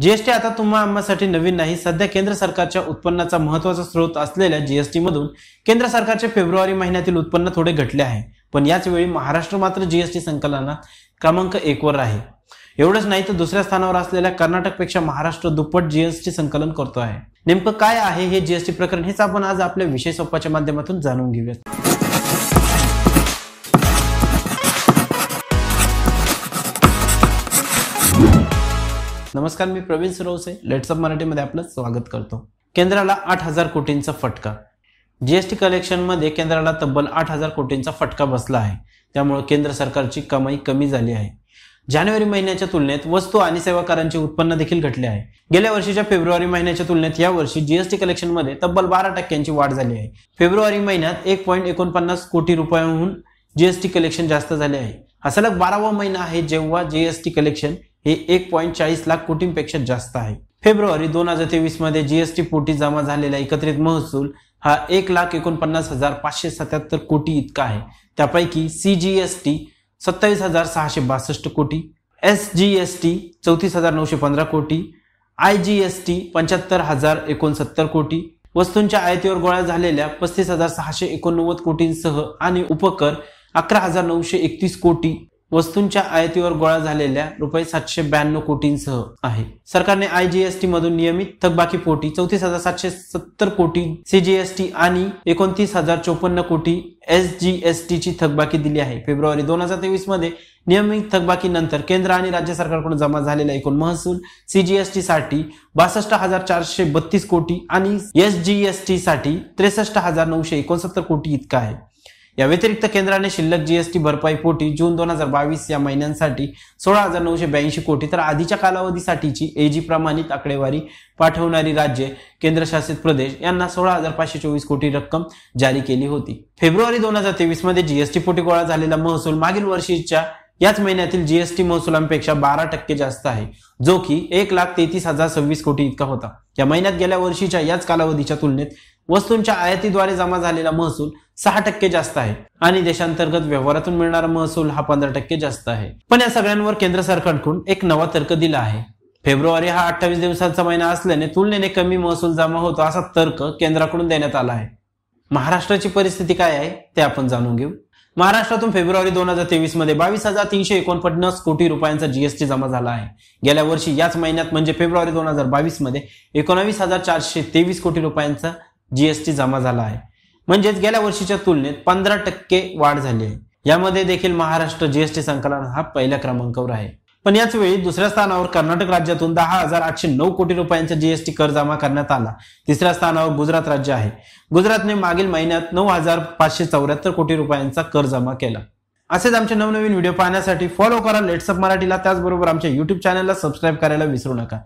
GST आता तुम्हा आम्हासाठी नवीन नाही सध्या केंद्र सरकारच्या उत्पन्नाचा महत्वाचा स्रोत असलेल्या जीएसटी मधून केंद्र सरकारचे फेब्रुवारी महिन्यातील उत्पन्न थोडे घटले आहे पण याच वेळी महाराष्ट्र मात्र जीएसटी संकलनात क्रमांक एक वर आहे एवढंच नाही तर दुसऱ्या स्थानावर असलेल्या कर्नाटकपेक्षा महाराष्ट्र दुप्पट जीएसटी संकलन करतो आहे नेमकं काय आहे हे जीएसटी प्रकरण हेच आपण आज आपल्या विशेष सोपाच्या माध्यमातून जाणून घेऊयात नमस्कार मी प्रवीण सरोसे लेट्सअप मराठीमध्ये आपलं स्वागत करतो केंद्राला आठ हजार कोटींचा फटका जीएसटी मध्ये केंद्राला तब्बल आठ हजार कोटींचा फटका बसला आहे त्यामुळे केंद्र सरकारची कमाई कमी झाली आहे जानेवारी महिन्याच्या तुलनेत वस्तू आणि सेवा करांचे उत्पन्न देखील घटले आहे गेल्या वर्षीच्या फेब्रुवारी महिन्याच्या तुलनेत या वर्षी जीएसटी मध्ये तब्बल बारा टक्क्यांची वाढ झाली आहे फेब्रुवारी महिन्यात एक पॉईंट एकोणपन्नास कोटी रुपयांहून जीएसटी कलेक्शन जास्त झाले आहे हा सलग बारावा महिना आहे जेव्हा जीएसटी कलेक्शन हे एक पॉईंट चाळीस लाख कोटींपेक्षा जास्त आहे फेब्रुवारी दोन हजार तेवीस मध्ये जीएसटी पोटी जमा झालेला एकत्रित महसूल हा एक लाख एकोणपन्नास हजार पाचशे सत्याहत्तर कोटी इतका आहे त्यापैकी सी सीजीएसटी सत्तावीस हजार सहाशे बासष्ट कोटी एस जी एस टी चौतीस हजार नऊशे पंधरा कोटी आय जी एस टी पंच्याहत्तर हजार एकोणसत्तर कोटी वस्तूंच्या आयतीवर गोळा झालेल्या पस्तीस हजार सहाशे एकोणनव्वद कोटींसह आणि उपकर अकरा हजार नऊशे एकतीस कोटी वस्तूंच्या आयातीवर गोळा झालेल्या रुपये सातशे ब्याण्णव कोटींसह आहे सरकारने आय जी एस टी मधून नियमित थकबाकी पोटी चौतीस हजार सातशे सत्तर कोटी सीजीएसटी आणि एकोणतीस हजार चोपन्न कोटी टी ची थकबाकी दिली आहे फेब्रुवारी दोन हजार तेवीस मध्ये नियमित नंतर केंद्र आणि राज्य सरकारकडून जमा झालेला एकूण महसूल सीजीएसटी साठी बासष्ट हजार चारशे बत्तीस कोटी आणि एस एसजीएसटी साठी त्रेसष्ट हजार नऊशे एकोणसत्तर कोटी इतका आहे या व्यतिरिक्त केंद्राने शिल्लक जीएसटी भरपाई पोटी जून दोन हजार बावीस या महिन्यांसाठी सोळा हजार नऊशे ब्याऐंशी कोटी तर आधीच्या कालावधीसाठीची एजी प्रमाणित आकडेवारी पाठवणारी राज्ये केंद्रशासित प्रदेश यांना सोळा हजार पाचशे चोवीस कोटी रक्कम जारी केली होती फेब्रुवारी दोन हजार तेवीस मध्ये जीएसटी पोटी गोळा झालेला महसूल मागील वर्षीच्या याच महिन्यातील जीएसटी महसुलांपेक्षा बारा टक्के जास्त आहे जो की एक लाख तेहतीस हजार सव्वीस कोटी इतका होता या महिन्यात गेल्या वर्षीच्या याच कालावधीच्या तुलनेत वस्तूंच्या आयातीद्वारे जमा झालेला महसूल सहा टक्के जास्त आहे आणि देशांतर्गत व्यवहारातून मिळणारा महसूल हा पंधरा टक्के जास्त आहे पण या सगळ्यांवर केंद्र सरकारकडून एक नवा तर्क दिला आहे फेब्रुवारी हा अठ्ठावीस दिवसांचा महिना असल्याने तुलनेने कमी महसूल जमा होतो असा तर्क केंद्राकडून देण्यात आला आहे महाराष्ट्राची परिस्थिती काय आहे ते आपण जाणून घेऊ महाराष्ट्रातून फेब्रुवारी दोन हजार तेवीस मध्ये बावीस हजार तीनशे एकोणपन्नास कोटी रुपयांचा जीएसटी जमा झाला आहे गेल्या वर्षी याच महिन्यात म्हणजे फेब्रुवारी दोन हजार बावीस मध्ये एकोणावीस हजार चारशे तेवीस कोटी रुपयांचा जीएसटी जमा झाला आहे म्हणजेच गेल्या वर्षीच्या तुलनेत पंधरा टक्के वाढ झाली आहे यामध्ये देखील महाराष्ट्र जीएसटी संकलन हा पहिल्या क्रमांकावर आहे पण याच वेळी दुसऱ्या स्थानावर कर्नाटक राज्यातून दहा हजार आठशे नऊ कोटी रुपयांचा जीएसटी कर जमा करण्यात आला तिसऱ्या स्थानावर गुजरात राज्य आहे गुजरातने मागील महिन्यात नऊ हजार पाचशे चौऱ्याहत्तर कोटी रुपयांचा कर जमा केला असेच आमचे नवनवीन व्हिडिओ पाहण्यासाठी फॉलो करा लेट्सअप मराठीला त्याचबरोबर आमच्या युट्यूब चॅनलला सबस्क्राईब करायला विसरू नका